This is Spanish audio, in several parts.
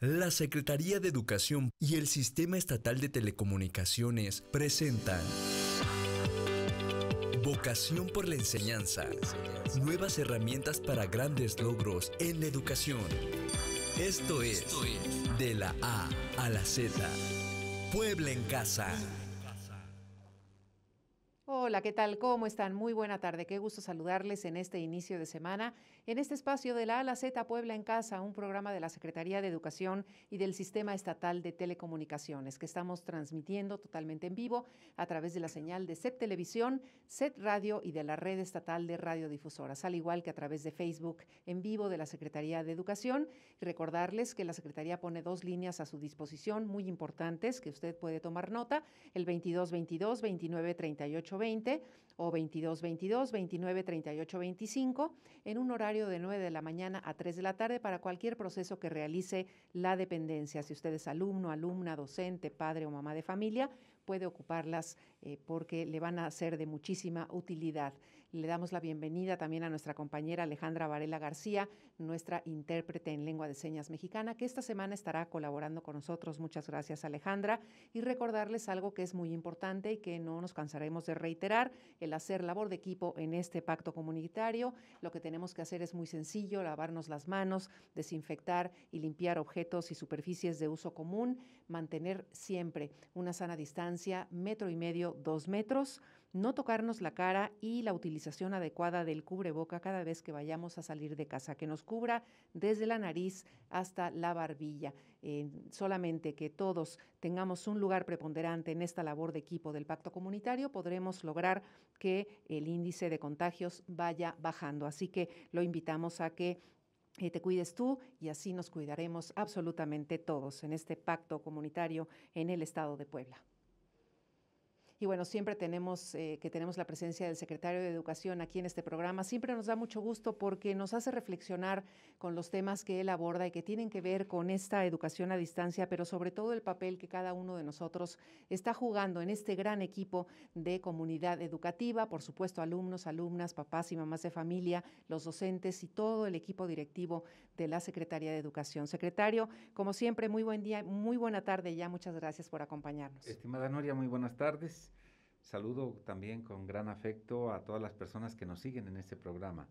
La Secretaría de Educación y el Sistema Estatal de Telecomunicaciones presentan Vocación por la Enseñanza. Nuevas herramientas para grandes logros en la educación. Esto es De la A a la Z. Puebla en Casa. Hola, ¿qué tal? ¿Cómo están? Muy buena tarde. Qué gusto saludarles en este inicio de semana, en este espacio de la ALA Z Puebla en Casa, un programa de la Secretaría de Educación y del Sistema Estatal de Telecomunicaciones que estamos transmitiendo totalmente en vivo a través de la señal de SET Televisión, SET Radio y de la Red Estatal de Radiodifusoras, al igual que a través de Facebook en vivo de la Secretaría de Educación. recordarles que la Secretaría pone dos líneas a su disposición muy importantes que usted puede tomar nota, el 2222 29 20 o 2222, 293825, 29 38 25 en un horario de 9 de la mañana a 3 de la tarde para cualquier proceso que realice la dependencia. Si usted es alumno, alumna, docente, padre o mamá de familia, puede ocuparlas eh, porque le van a ser de muchísima utilidad. Le damos la bienvenida también a nuestra compañera Alejandra Varela García, nuestra intérprete en lengua de señas mexicana, que esta semana estará colaborando con nosotros. Muchas gracias, Alejandra. Y recordarles algo que es muy importante y que no nos cansaremos de reiterar, el hacer labor de equipo en este pacto comunitario. Lo que tenemos que hacer es muy sencillo, lavarnos las manos, desinfectar y limpiar objetos y superficies de uso común, mantener siempre una sana distancia metro y medio, dos metros, no tocarnos la cara y la utilización adecuada del cubreboca cada vez que vayamos a salir de casa, que nos cubra desde la nariz hasta la barbilla. Eh, solamente que todos tengamos un lugar preponderante en esta labor de equipo del pacto comunitario, podremos lograr que el índice de contagios vaya bajando. Así que lo invitamos a que eh, te cuides tú y así nos cuidaremos absolutamente todos en este pacto comunitario en el Estado de Puebla. Y bueno, siempre tenemos eh, que tenemos la presencia del secretario de Educación aquí en este programa. Siempre nos da mucho gusto porque nos hace reflexionar con los temas que él aborda y que tienen que ver con esta educación a distancia, pero sobre todo el papel que cada uno de nosotros está jugando en este gran equipo de comunidad educativa, por supuesto, alumnos, alumnas, papás y mamás de familia, los docentes y todo el equipo directivo de la Secretaría de Educación. Secretario, como siempre, muy buen día, muy buena tarde ya. Muchas gracias por acompañarnos. Estimada Noria, muy buenas tardes. Saludo también con gran afecto a todas las personas que nos siguen en este programa.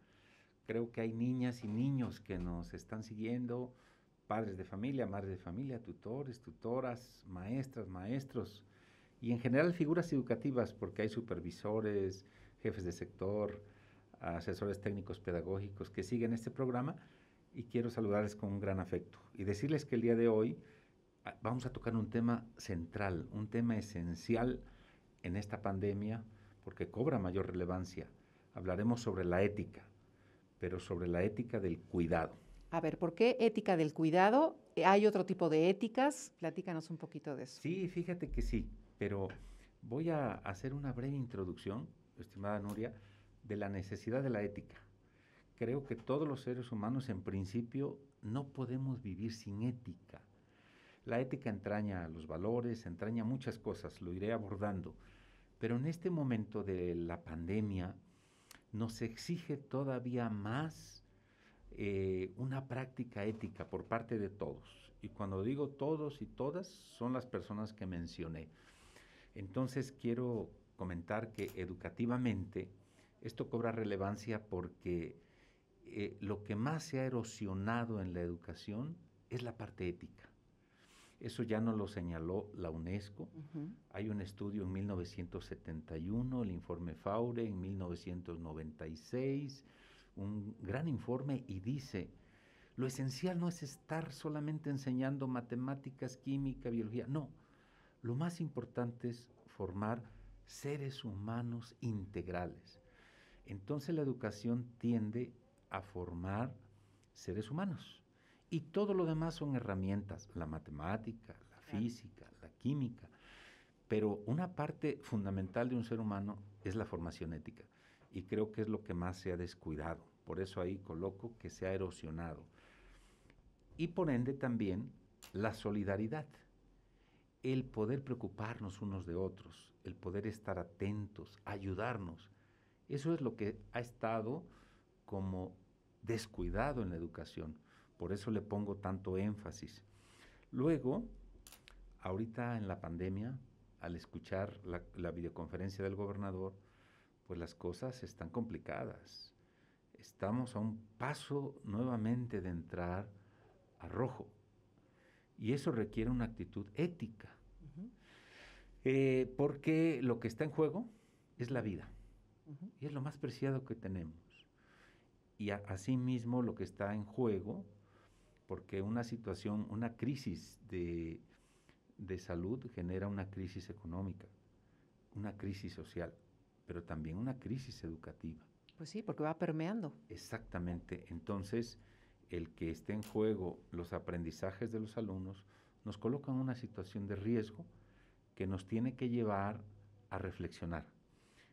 Creo que hay niñas y niños que nos están siguiendo, padres de familia, madres de familia, tutores, tutoras, maestras, maestros y en general figuras educativas porque hay supervisores, jefes de sector, asesores técnicos pedagógicos que siguen este programa y quiero saludarles con un gran afecto y decirles que el día de hoy ah, vamos a tocar un tema central, un tema esencial en esta pandemia porque cobra mayor relevancia. Hablaremos sobre la ética, pero sobre la ética del cuidado. A ver, ¿por qué ética del cuidado? ¿Hay otro tipo de éticas? Platícanos un poquito de eso. Sí, fíjate que sí, pero voy a hacer una breve introducción, estimada Nuria, de la necesidad de la ética. Creo que todos los seres humanos en principio no podemos vivir sin ética. La ética entraña los valores, entraña muchas cosas, lo iré abordando. Pero en este momento de la pandemia nos exige todavía más eh, una práctica ética por parte de todos. Y cuando digo todos y todas, son las personas que mencioné. Entonces quiero comentar que educativamente esto cobra relevancia porque eh, lo que más se ha erosionado en la educación es la parte ética. Eso ya no lo señaló la UNESCO. Hay un estudio en 1971, el informe Faure en 1996, un gran informe y dice, lo esencial no es estar solamente enseñando matemáticas, química, biología, no. Lo más importante es formar seres humanos integrales. Entonces la educación tiende a formar seres humanos y todo lo demás son herramientas, la matemática, la física, la química. Pero una parte fundamental de un ser humano es la formación ética. Y creo que es lo que más se ha descuidado. Por eso ahí coloco que se ha erosionado. Y por ende también la solidaridad. El poder preocuparnos unos de otros, el poder estar atentos, ayudarnos. Eso es lo que ha estado como descuidado en la educación. Por eso le pongo tanto énfasis. Luego, ahorita en la pandemia, al escuchar la, videoconferencia del gobernador, pues las cosas están complicadas. Estamos a un paso nuevamente de entrar a rojo. Y eso requiere una actitud ética. Eh, porque lo que está en juego es la vida. Y es lo más preciado que tenemos. Y asimismo lo que está en juego porque una situación, una crisis de, salud genera una crisis económica, una crisis social, pero también una crisis educativa. Pues sí, porque va permeando. Exactamente. Entonces, el que esté en juego los aprendizajes de los alumnos nos coloca en una situación de riesgo que nos tiene que llevar a reflexionar.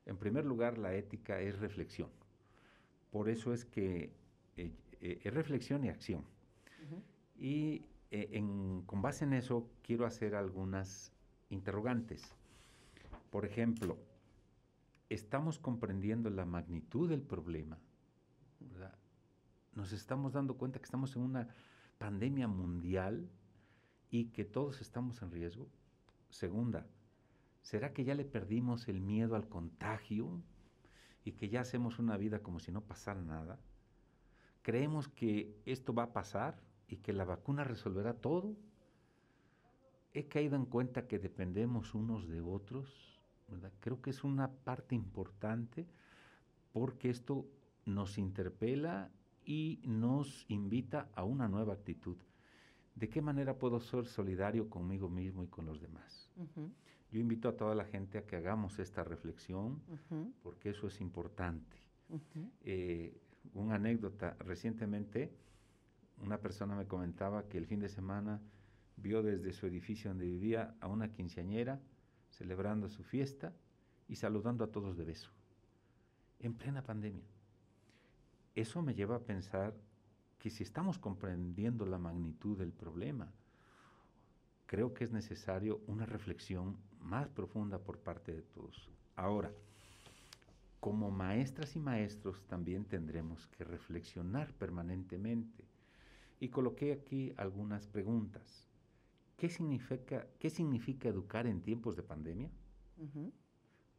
En primer lugar, la ética es reflexión. Por eso es que eh, eh, es reflexión y acción. Y eh, con base en eso quiero hacer algunas interrogantes. Por ejemplo, ¿estamos comprendiendo la magnitud del problema? Nos estamos dando cuenta que estamos en una pandemia mundial y que todos estamos en riesgo. Segunda, ¿será que ya le perdimos el miedo al contagio y que ya hacemos una vida como si no pasara nada? ¿Creemos que esto va a pasar? y que la vacuna resolverá todo. He caído en cuenta que dependemos unos de otros, Creo que es una parte importante porque esto nos interpela y nos invita a una nueva actitud. ¿De qué manera puedo ser solidario conmigo mismo y con los demás? Yo invito a toda la gente a que hagamos esta reflexión porque eso es importante. Eh, una anécdota, recientemente una persona me comentaba que el fin de semana vio desde su edificio donde vivía a una quinceañera celebrando su fiesta y saludando a todos de beso, en plena pandemia. Eso me lleva a pensar que si estamos comprendiendo la magnitud del problema, creo que es necesario una reflexión más profunda por parte de todos. Ahora, como maestras y maestros también tendremos que reflexionar permanentemente y coloqué aquí algunas preguntas. ¿Qué significa, qué significa educar en tiempos de pandemia?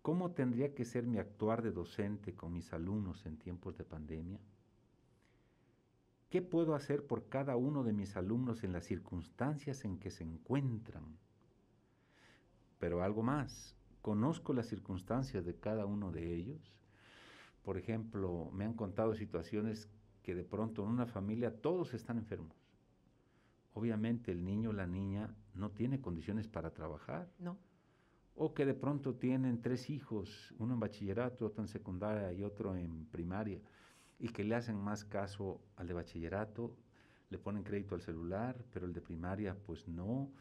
¿Cómo tendría que ser mi actuar de docente con mis alumnos en tiempos de pandemia? ¿Qué puedo hacer por cada uno de mis alumnos en las circunstancias en que se encuentran? Pero algo más, conozco las circunstancias de cada uno de ellos. Por ejemplo, me han contado situaciones que de pronto en una familia todos están enfermos. Obviamente el niño o la niña no tiene condiciones para trabajar. No. O que de pronto tienen tres hijos, uno en bachillerato, otro en secundaria y otro en primaria, y que le hacen más caso al de bachillerato, le ponen crédito al celular, pero el de primaria pues no.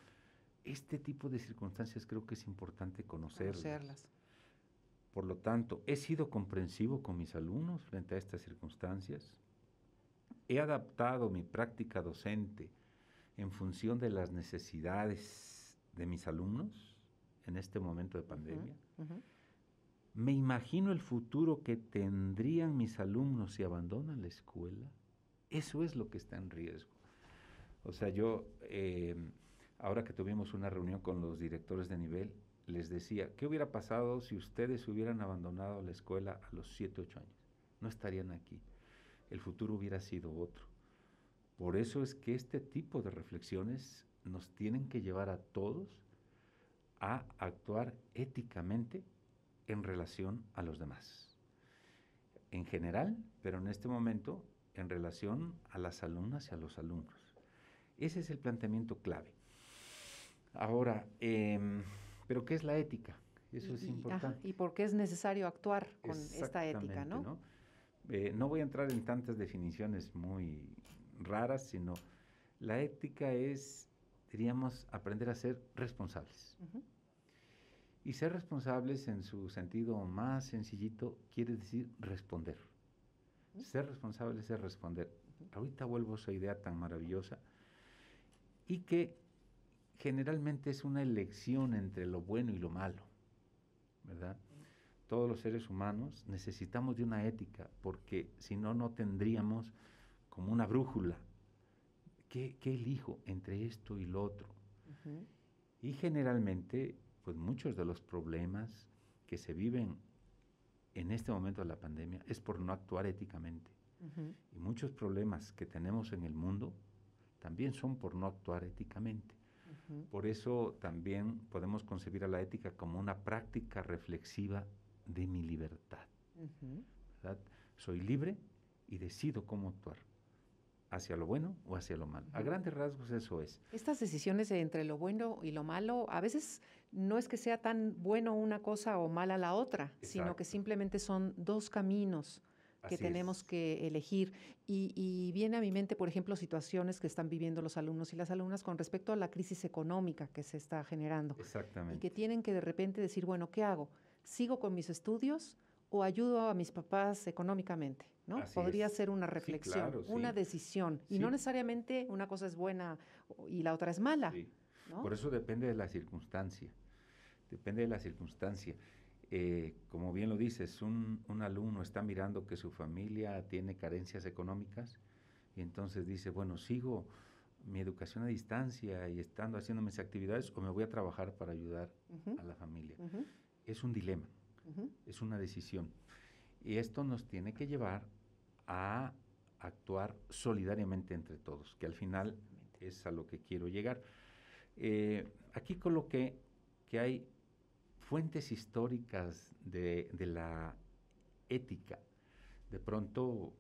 Este tipo de circunstancias creo que es importante conocerlas. conocerlas. Por lo tanto, he sido comprensivo con mis alumnos frente a estas circunstancias. He adaptado mi práctica docente en función de las necesidades de mis alumnos en este momento de pandemia. Me imagino el futuro que tendrían mis alumnos si abandonan la escuela. Eso es lo que está en riesgo. O sea, yo, eh, ahora que tuvimos una reunión con los directores de nivel, les decía, ¿qué hubiera pasado si ustedes hubieran abandonado la escuela a los 7, 8 años? No estarían aquí el futuro hubiera sido otro. Por eso es que este tipo de reflexiones nos tienen que llevar a todos a actuar éticamente en relación a los demás. En general, pero en este momento, en relación a las alumnas y a los alumnos. Ese es el planteamiento clave. Ahora, em, ¿pero qué es la ética? Eso es importante. y por qué es necesario actuar con esta ética, ¿no? Eh, no voy a entrar en tantas definiciones muy raras, sino la ética es, diríamos, aprender a ser responsables. Y ser responsables en su sentido más sencillito quiere decir responder. Ser responsable es responder. Ahorita vuelvo a esa idea tan maravillosa y que generalmente es una elección entre lo bueno y lo malo, ¿verdad? todos los seres humanos necesitamos de una ética, porque si no, no tendríamos como una brújula. ¿Qué, elijo entre esto y lo otro? Y generalmente, pues muchos de los problemas que se viven en este momento de la pandemia es por no actuar éticamente. Y muchos problemas que tenemos en el mundo también son por no actuar éticamente. Por eso también podemos concebir a la ética como una práctica reflexiva de mi libertad. Soy libre y decido cómo actuar, hacia lo bueno o hacia lo malo. A grandes rasgos eso es. Estas decisiones entre lo bueno y lo malo, a veces no es que sea tan bueno una cosa o mala la otra, sino que simplemente son dos caminos que tenemos que elegir. Y, y, viene a mi mente, por ejemplo, situaciones que están viviendo los alumnos y las alumnas con respecto a la crisis económica que se está generando. Exactamente. Y que tienen que de repente decir, bueno, ¿qué hago? ¿Sigo con mis estudios o ayudo a mis papás económicamente? ¿no? Podría ser una reflexión, una decisión. Y no necesariamente una cosa es buena y la otra es mala. Por eso depende de la circunstancia. Depende de la circunstancia. Eh, como bien lo dices, un, alumno está mirando que su familia tiene carencias económicas y entonces dice, bueno, sigo mi educación a distancia y estando haciendo mis actividades o me voy a trabajar para ayudar a la familia es un dilema, es una decisión. Y esto nos tiene que llevar a actuar solidariamente entre todos, que al final es a lo que quiero llegar. Eh, aquí coloqué que hay fuentes históricas de, de, la ética. De pronto,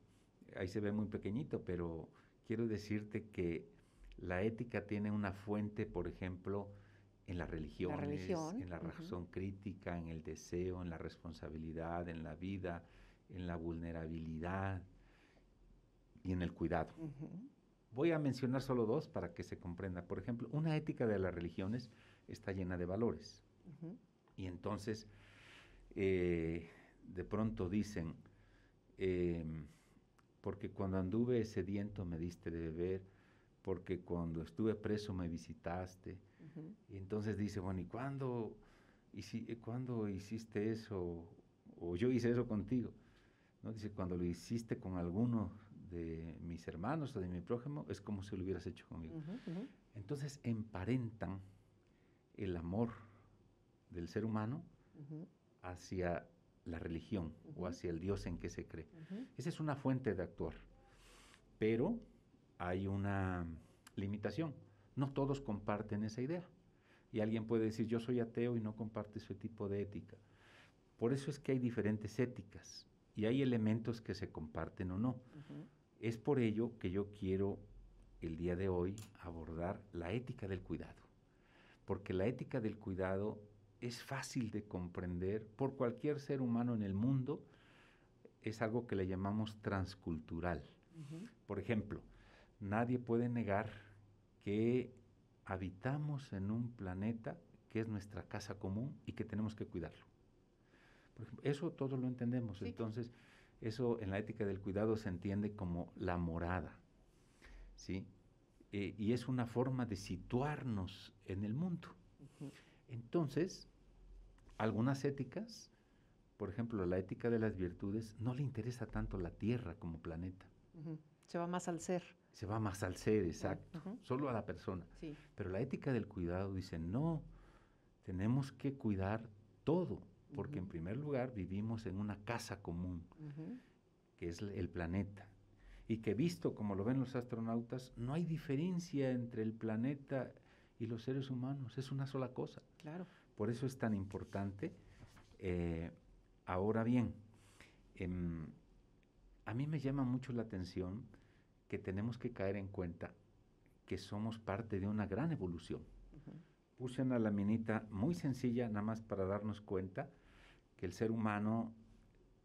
ahí se ve muy pequeñito, pero quiero decirte que la ética tiene una fuente, por ejemplo, en las religiones, la religión, en la razón crítica, en el deseo, en la responsabilidad, en la vida, en la vulnerabilidad y en el cuidado. Voy a mencionar solo dos para que se comprenda. Por ejemplo, una ética de las religiones está llena de valores. Y entonces, eh, de pronto dicen, em, porque cuando anduve sediento me diste de beber, porque cuando estuve preso me visitaste, y entonces dice, bueno, ¿y eh, cuándo, hiciste eso? O yo hice eso contigo. Dice, cuando lo hiciste con alguno de mis hermanos o de mi prójimo, es como si lo hubieras hecho conmigo. Entonces emparentan el amor del ser humano hacia la religión o hacia el Dios en que se cree. Esa es una fuente de actuar. Pero hay una limitación no todos comparten esa idea. Y alguien puede decir, yo soy ateo y no comparte ese tipo de ética. Por eso es que hay diferentes éticas y hay elementos que se comparten o no. Es por ello que yo quiero el día de hoy abordar la ética del cuidado. Porque la ética del cuidado es fácil de comprender por cualquier ser humano en el mundo. Es algo que le llamamos transcultural. Por ejemplo, nadie puede negar que habitamos en un planeta que es nuestra casa común y que tenemos que cuidarlo. eso todos lo entendemos. Entonces, eso en la ética del cuidado se entiende como la morada. ¿sí? Eh, y es una forma de situarnos en el mundo. Entonces, algunas éticas, por ejemplo, la ética de las virtudes, no le interesa tanto la Tierra como planeta. Se va más al ser se va más al ser, exacto, solo a la persona. Pero la ética del cuidado dice, no, tenemos que cuidar todo, porque en primer lugar vivimos en una casa común, que es el planeta, y que visto como lo ven los astronautas, no hay diferencia entre el planeta y los seres humanos, es una sola cosa. Claro. Por eso es tan importante. Eh, ahora bien, em, a mí me llama mucho la atención que tenemos que caer en cuenta que somos parte de una gran evolución. Puse una laminita muy sencilla, nada más para darnos cuenta que el ser humano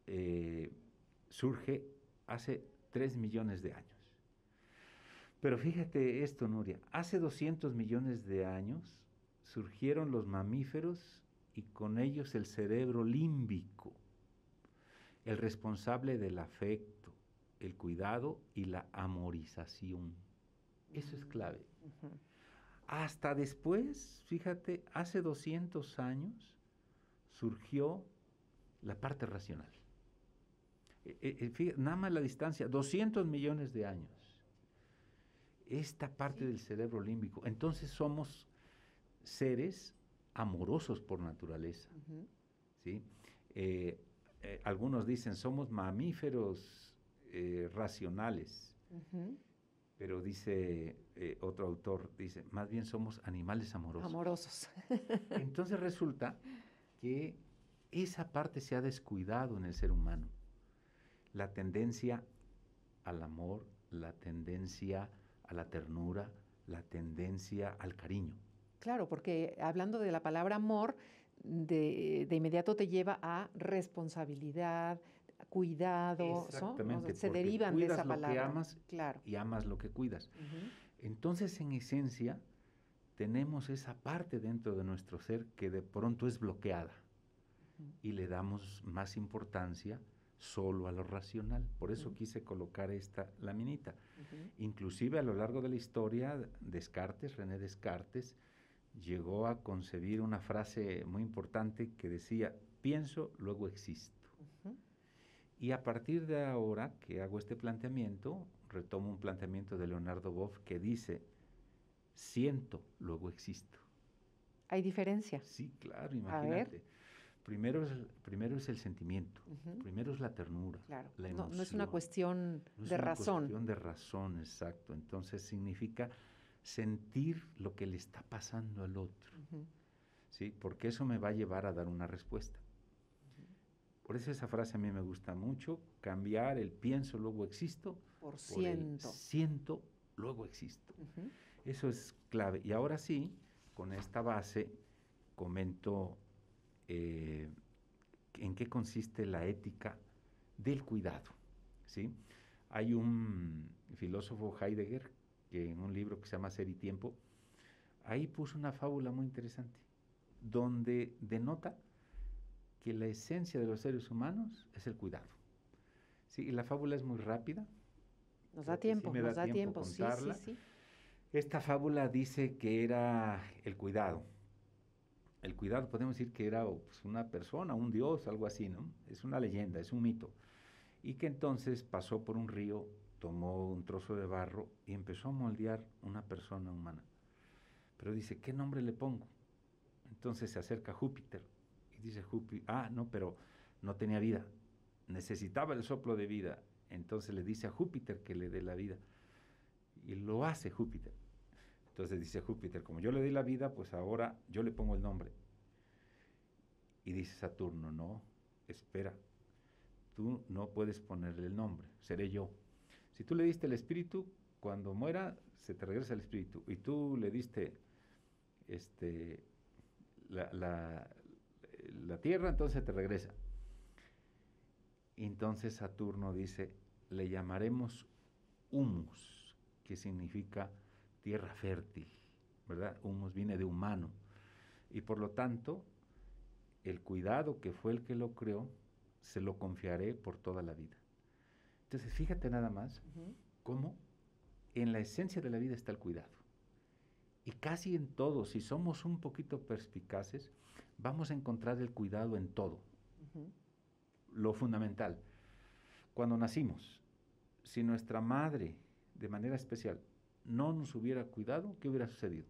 eh, surge hace tres millones de años. Pero fíjate esto, Nuria, hace 200 millones de años surgieron los mamíferos y con ellos el cerebro límbico, el responsable de la fe el cuidado y la amorización. Eso es clave. Hasta después, fíjate, hace 200 años surgió la parte racional. E, e, e, nada más la distancia, 200 millones de años. Esta parte del cerebro límbico. Entonces somos seres amorosos por naturaleza. ¿sí? Eh, eh, algunos dicen, somos mamíferos eh, racionales. Pero dice eh, otro autor, dice, más bien somos animales amorosos. Amorosos. Entonces resulta que esa parte se ha descuidado en el ser humano. La tendencia al amor, la tendencia a la ternura, la tendencia al cariño. Claro, porque hablando de la palabra amor, de, de inmediato te lleva a responsabilidad, cuidado, Exactamente, se derivan de esa palabra. Lo que amas claro. y amas lo que cuidas. Entonces, en esencia, tenemos esa parte dentro de nuestro ser que de pronto es bloqueada y le damos más importancia solo a lo racional. Por eso quise colocar esta laminita. Inclusive a lo largo de la historia, Descartes, René Descartes, llegó a concebir una frase muy importante que decía, pienso, luego existe. Y a partir de ahora que hago este planteamiento, retomo un planteamiento de Leonardo Boff que dice, siento, luego existo. ¿Hay diferencia? Sí, claro, imagínate. Primero es, primero es el sentimiento, primero es la ternura. No, es una cuestión no es una cuestión de razón, exacto. Entonces significa sentir lo que le está pasando al otro. ¿Sí? Porque eso me va a llevar a dar una respuesta. Por eso esa frase a mí me gusta mucho, cambiar el pienso, luego existo. Por ciento. siento, luego existo. Eso es clave. Y ahora sí, con esta base, comento eh, en qué consiste la ética del cuidado. ¿sí? Hay un filósofo Heidegger que en un libro que se llama Ser y Tiempo, ahí puso una fábula muy interesante, donde denota que la esencia de los seres humanos es el cuidado. Sí, y la fábula es muy rápida. Nos da tiempo, nos da, tiempo, Sí, Esta fábula dice que era el cuidado. El cuidado, podemos decir que era pues, una persona, un dios, algo así, ¿no? Es una leyenda, es un mito. Y que entonces pasó por un río, tomó un trozo de barro y empezó a moldear una persona humana. Pero dice, ¿qué nombre le pongo? Entonces se acerca Júpiter dice Júpiter, ah, no, pero no tenía vida, necesitaba el soplo de vida. Entonces le dice a Júpiter que le dé la vida. Y lo hace Júpiter. Entonces dice Júpiter, como yo le di la vida, pues ahora yo le pongo el nombre. Y dice Saturno, no, espera, tú no puedes ponerle el nombre, seré yo. Si tú le diste el espíritu, cuando muera se te regresa el espíritu. Y tú le diste este, la, la tierra, entonces te regresa. Entonces Saturno dice, le llamaremos humus, que significa tierra fértil, ¿verdad? Humus viene de humano. Y por lo tanto, el cuidado que fue el que lo creó, se lo confiaré por toda la vida. Entonces, fíjate nada más cómo en la esencia de la vida está el cuidado. Y casi en todo, si somos un poquito perspicaces, vamos a encontrar el cuidado en todo. Lo fundamental, cuando nacimos, si nuestra madre, de manera especial, no nos hubiera cuidado, ¿qué hubiera sucedido?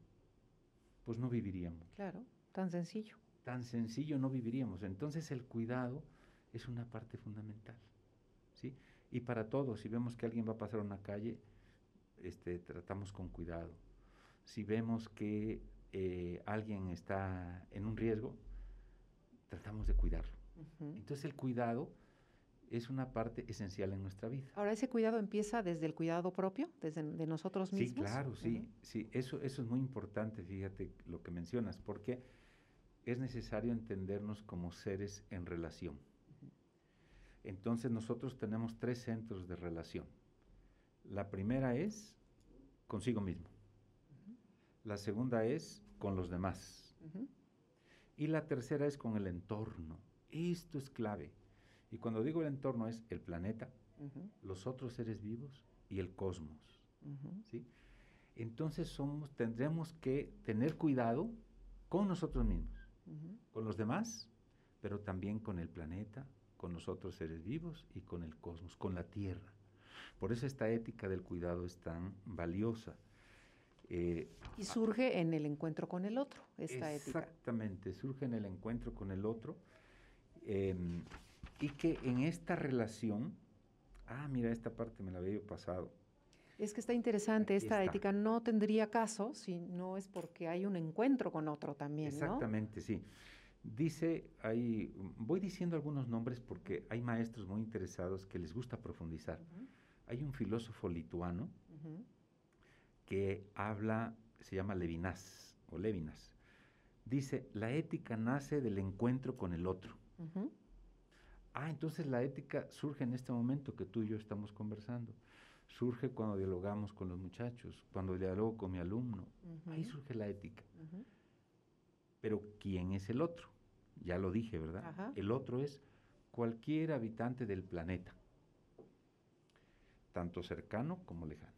Pues no viviríamos. Claro, tan sencillo. Tan sencillo no viviríamos. Entonces el cuidado es una parte fundamental. ¿sí? Y para todos, si vemos que alguien va a pasar una calle, este, tratamos con cuidado. Si vemos que eh, alguien está en un riesgo, tratamos de cuidarlo. Entonces el cuidado es una parte esencial en nuestra vida. Ahora, ¿ese cuidado empieza desde el cuidado propio, desde nosotros mismos? Sí, claro, sí, sí. Eso, eso es muy importante, fíjate lo que mencionas, porque es necesario entendernos como seres en relación. Entonces nosotros tenemos tres centros de relación. La primera es consigo mismo. La segunda es con los demás. Y la tercera es con el entorno. Esto es clave. Y cuando digo el entorno es el planeta, los otros seres vivos y el cosmos. ¿sí? Entonces somos, tendremos que tener cuidado con nosotros mismos, con los demás, pero también con el planeta, con los otros seres vivos y con el cosmos, con la Tierra. Por eso esta ética del cuidado es tan valiosa. Eh, y surge en el encuentro con el otro, esta exactamente, ética. Exactamente, surge en el encuentro con el otro. Em, y que en esta relación, ah, mira, esta parte me la había pasado. Es que está interesante, esta ética no tendría caso si no es porque hay un encuentro con otro también. Exactamente, sí. Dice, ahí, voy diciendo algunos nombres porque hay maestros muy interesados que les gusta profundizar. Hay un filósofo lituano, que habla, se llama Levinas o Levinas. Dice, la ética nace del encuentro con el otro. Ah, entonces la ética surge en este momento que tú y yo estamos conversando. Surge cuando dialogamos con los muchachos, cuando dialogo con mi alumno. Ahí surge la ética. Pero ¿quién es el otro? Ya lo dije, ¿verdad? El otro es cualquier habitante del planeta, tanto cercano como lejano.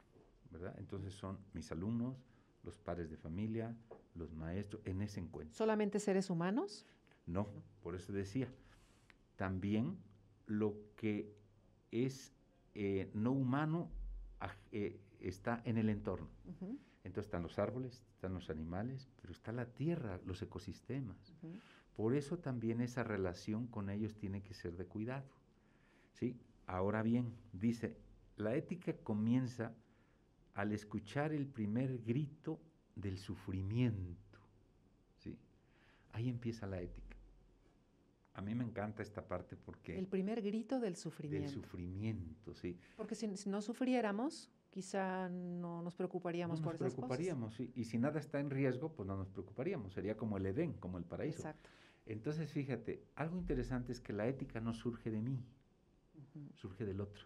Entonces son mis alumnos, los padres de familia, los maestros, en ese encuentro. ¿Solamente seres humanos? No, por eso decía. También lo que es eh, no humano eh, está en el entorno. Entonces están los árboles, están los animales, pero está la tierra, los ecosistemas. Por eso también esa relación con ellos tiene que ser de cuidado. ¿sí? Ahora bien, dice, la ética comienza al escuchar el primer grito del sufrimiento. ¿sí? Ahí empieza la ética. A mí me encanta esta parte porque... El primer grito del sufrimiento. Del sufrimiento, sí. Porque si, no sufriéramos, quizá no nos preocuparíamos no por nos preocuparíamos, sí. Y, si nada está en riesgo, pues no nos preocuparíamos. Sería como el Edén, como el paraíso. Exacto. Entonces, fíjate, algo interesante es que la ética no surge de mí, surge del otro.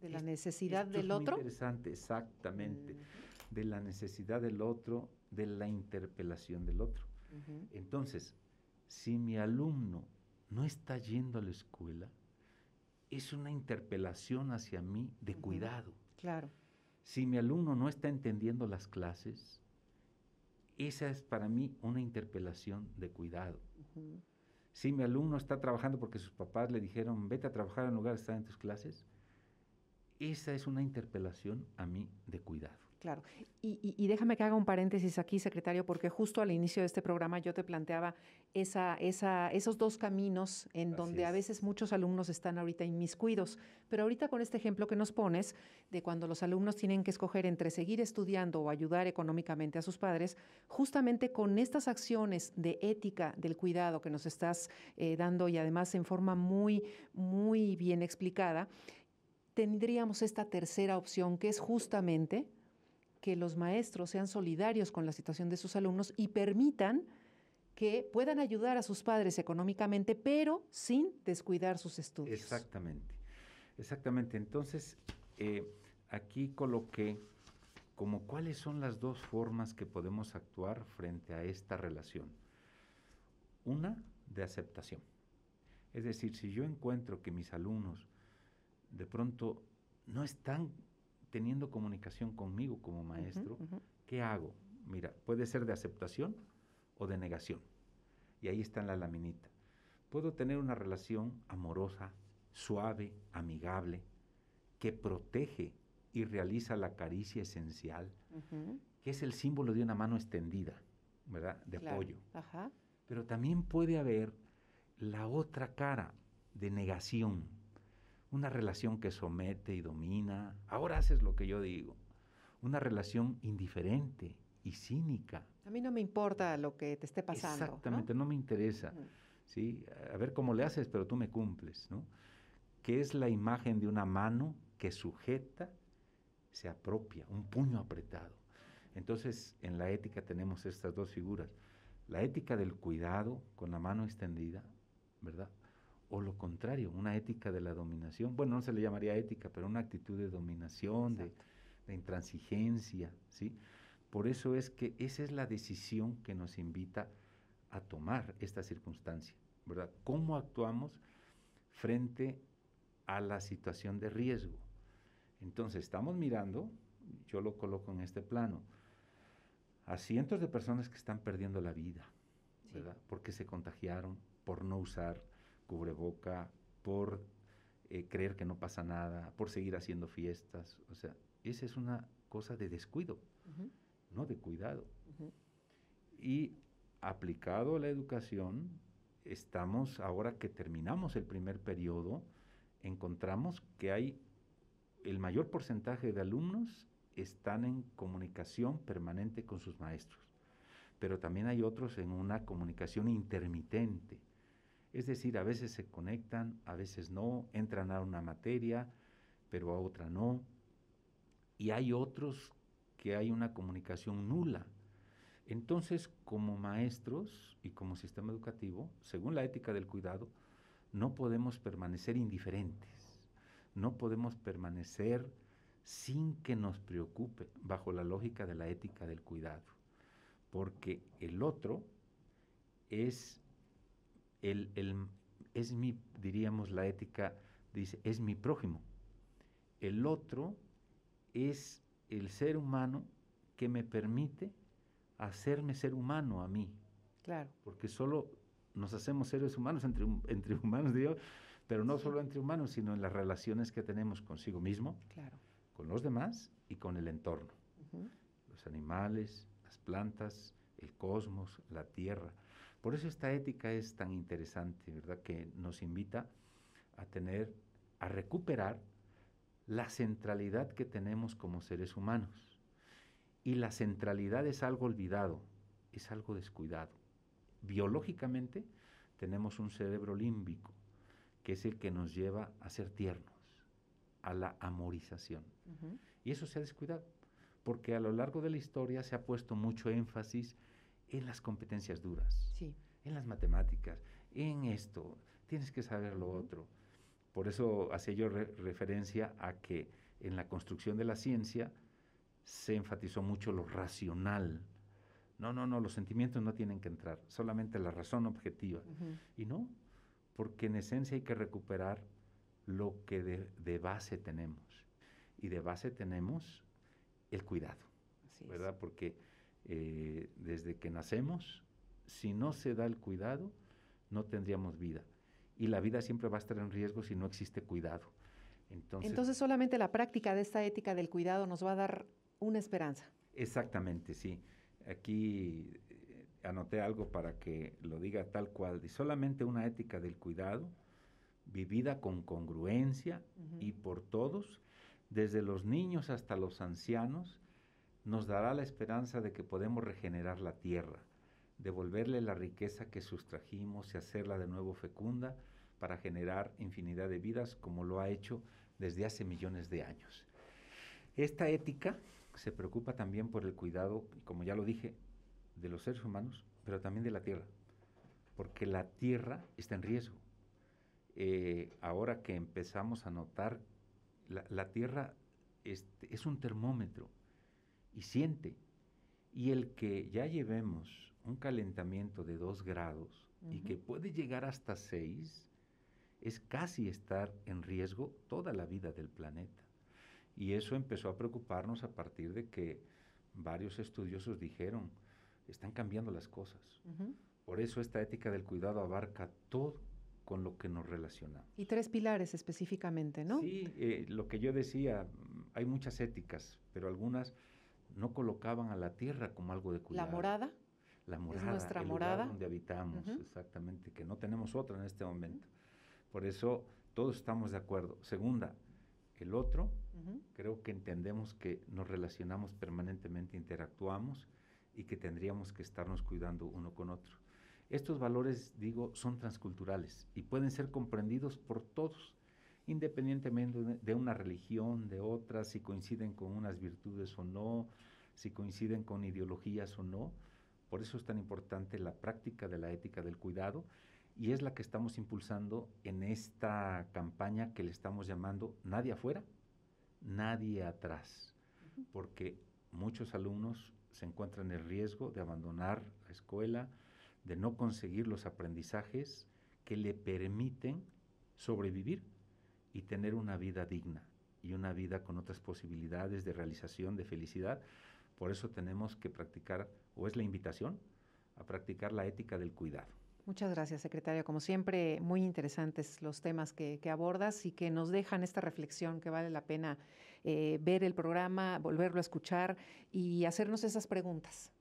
De la necesidad del es muy otro. Interesante, exactamente. De la necesidad del otro, de la interpelación del otro. Entonces, si mi alumno no está yendo a la escuela, es una interpelación hacia mí de cuidado. Claro. Si mi alumno no está entendiendo las clases, esa es para mí una interpelación de cuidado. Si mi alumno está trabajando porque sus papás le dijeron, vete a trabajar en lugar de estar en tus clases, esa es una interpelación a mí de cuidado. Claro. Y, déjame que haga un paréntesis aquí, secretario, porque justo al inicio de este programa yo te planteaba esos dos caminos en donde a veces muchos alumnos están ahorita inmiscuidos. Pero ahorita con este ejemplo que nos pones de cuando los alumnos tienen que escoger entre seguir estudiando o ayudar económicamente a sus padres, justamente con estas acciones de ética del cuidado que nos estás eh, dando y además en forma muy, muy bien explicada, tendríamos esta tercera opción, que es justamente que los maestros sean solidarios con la situación de sus alumnos y permitan que puedan ayudar a sus padres económicamente, pero sin descuidar sus estudios. Exactamente, exactamente. Entonces, eh, aquí coloqué como cuáles son las dos formas que podemos actuar frente a esta relación. Una de aceptación. Es decir, si yo encuentro que mis alumnos de pronto no están teniendo comunicación conmigo como maestro, ¿qué hago? Mira, puede ser de aceptación o de negación. Y ahí está en la laminita. Puedo tener una relación amorosa, suave, amigable, que protege y realiza la caricia esencial, que es el símbolo de una mano extendida, ¿verdad? De apoyo. Pero también puede haber la otra cara de negación una relación que somete y domina, ahora haces lo que yo digo, una relación indiferente y cínica. A mí no me importa lo que te esté pasando. Exactamente, no, me interesa. ¿sí? A ver cómo le haces, pero tú me cumples. ¿no? Que es la imagen de una mano que sujeta, se apropia, un puño apretado. Entonces, en la ética tenemos estas dos figuras. La ética del cuidado con la mano extendida, ¿verdad? o lo contrario, una ética de la dominación. Bueno, no se le llamaría ética, pero una actitud de dominación, de, intransigencia, ¿sí? Por eso es que esa es la decisión que nos invita a tomar esta circunstancia, ¿verdad? ¿Cómo actuamos frente a la situación de riesgo? Entonces, estamos mirando, yo lo coloco en este plano, a cientos de personas que están perdiendo la vida, ¿verdad? Porque se contagiaron por no usar cubreboca, por eh, creer que no pasa nada, por seguir haciendo fiestas. O sea, esa es una cosa de descuido, no de cuidado. Y aplicado a la educación, estamos, ahora que terminamos el primer periodo, encontramos que hay el mayor porcentaje de alumnos están en comunicación permanente con sus maestros, pero también hay otros en una comunicación intermitente. Es decir, a veces se conectan, a veces no, entran a una materia, pero a otra no. Y hay otros que hay una comunicación nula. Entonces, como maestros y como sistema educativo, según la ética del cuidado, no podemos permanecer indiferentes, no podemos permanecer sin que nos preocupe bajo la lógica de la ética del cuidado, porque el otro es el, es mi, diríamos la ética, dice, es mi prójimo. El otro es el ser humano que me permite hacerme ser humano a mí. Claro. Porque solo nos hacemos seres humanos entre, humanos, digo, pero no solo entre humanos, sino en las relaciones que tenemos consigo mismo, claro. con los demás y con el entorno. Los animales, las plantas, el cosmos, la tierra por eso esta ética es tan interesante, ¿verdad? Que nos invita a tener, a recuperar la centralidad que tenemos como seres humanos. Y la centralidad es algo olvidado, es algo descuidado. Biológicamente tenemos un cerebro límbico, que es el que nos lleva a ser tiernos, a la amorización. Y eso se ha descuidado, porque a lo largo de la historia se ha puesto mucho énfasis en las competencias duras, en las matemáticas, en esto, tienes que saber lo otro. Por eso hacía yo referencia a que en la construcción de la ciencia se enfatizó mucho lo racional. No, no, no, los sentimientos no tienen que entrar, solamente la razón objetiva. Y no, porque en esencia hay que recuperar lo que de, base tenemos. Y de base tenemos el cuidado, ¿verdad? Porque eh, desde que nacemos, si no se da el cuidado, no tendríamos vida. Y la vida siempre va a estar en riesgo si no existe cuidado. Entonces, solamente la práctica de esta ética del cuidado nos va a dar una esperanza. Exactamente, sí. Aquí eh, anoté algo para que lo diga tal cual. Y solamente una ética del cuidado vivida con congruencia y por todos, desde los niños hasta los ancianos, nos dará la esperanza de que podemos regenerar la tierra, devolverle la riqueza que sustrajimos y hacerla de nuevo fecunda para generar infinidad de vidas como lo ha hecho desde hace millones de años. Esta ética se preocupa también por el cuidado, como ya lo dije, de los seres humanos, pero también de la tierra, porque la tierra está en riesgo. Eh, ahora que empezamos a notar, la, tierra este, es un termómetro y siente. Y el que ya llevemos un calentamiento de 2 grados y que puede llegar hasta 6, es casi estar en riesgo toda la vida del planeta. Y eso empezó a preocuparnos a partir de que varios estudiosos dijeron, están cambiando las cosas. Por eso esta ética del cuidado abarca todo con lo que nos relaciona Y tres pilares específicamente, ¿no? Sí, eh, lo que yo decía, hay muchas éticas, pero algunas no colocaban a la tierra como algo de cuidado. La morada. La morada. Es nuestra morada. Lugar donde habitamos, exactamente, que no tenemos otra en este momento. Por eso todos estamos de acuerdo. Segunda, el otro, creo que entendemos que nos relacionamos permanentemente, interactuamos y que tendríamos que estarnos cuidando uno con otro. Estos valores, digo, son transculturales y pueden ser comprendidos por todos independientemente de una religión, de otra, si coinciden con unas virtudes o no, si coinciden con ideologías o no. Por eso es tan importante la práctica de la ética del cuidado y es la que estamos impulsando en esta campaña que le estamos llamando Nadie afuera, nadie atrás, porque muchos alumnos se encuentran en el riesgo de abandonar la escuela, de no conseguir los aprendizajes que le permiten sobrevivir y tener una vida digna y una vida con otras posibilidades de realización, de felicidad. Por eso tenemos que practicar, o es la invitación, a practicar la ética del cuidado. Muchas gracias, secretaria. Como siempre, muy interesantes los temas que, abordas y que nos dejan esta reflexión que vale la pena eh, ver el programa, volverlo a escuchar y hacernos esas preguntas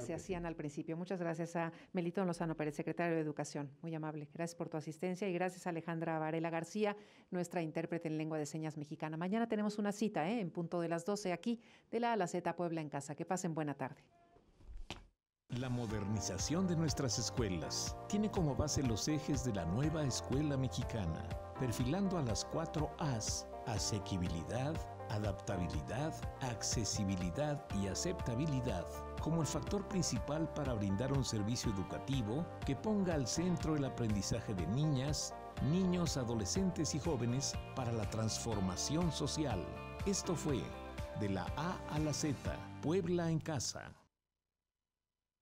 se hacían al principio. Muchas gracias a Melito Lozano Pérez, secretario de Educación. Muy amable. Gracias por tu asistencia y gracias a Alejandra Varela García, nuestra intérprete en lengua de señas mexicana. Mañana tenemos una cita ¿eh? en punto de las 12 aquí de la Alaceta Puebla en Casa. Que pasen buena tarde. La modernización de nuestras escuelas tiene como base los ejes de la nueva escuela mexicana, perfilando a las cuatro As, asequibilidad, adaptabilidad, accesibilidad y aceptabilidad como el factor principal para brindar un servicio educativo que ponga al centro el aprendizaje de niñas, niños, adolescentes y jóvenes para la transformación social. Esto fue De la A a la Z, Puebla en Casa.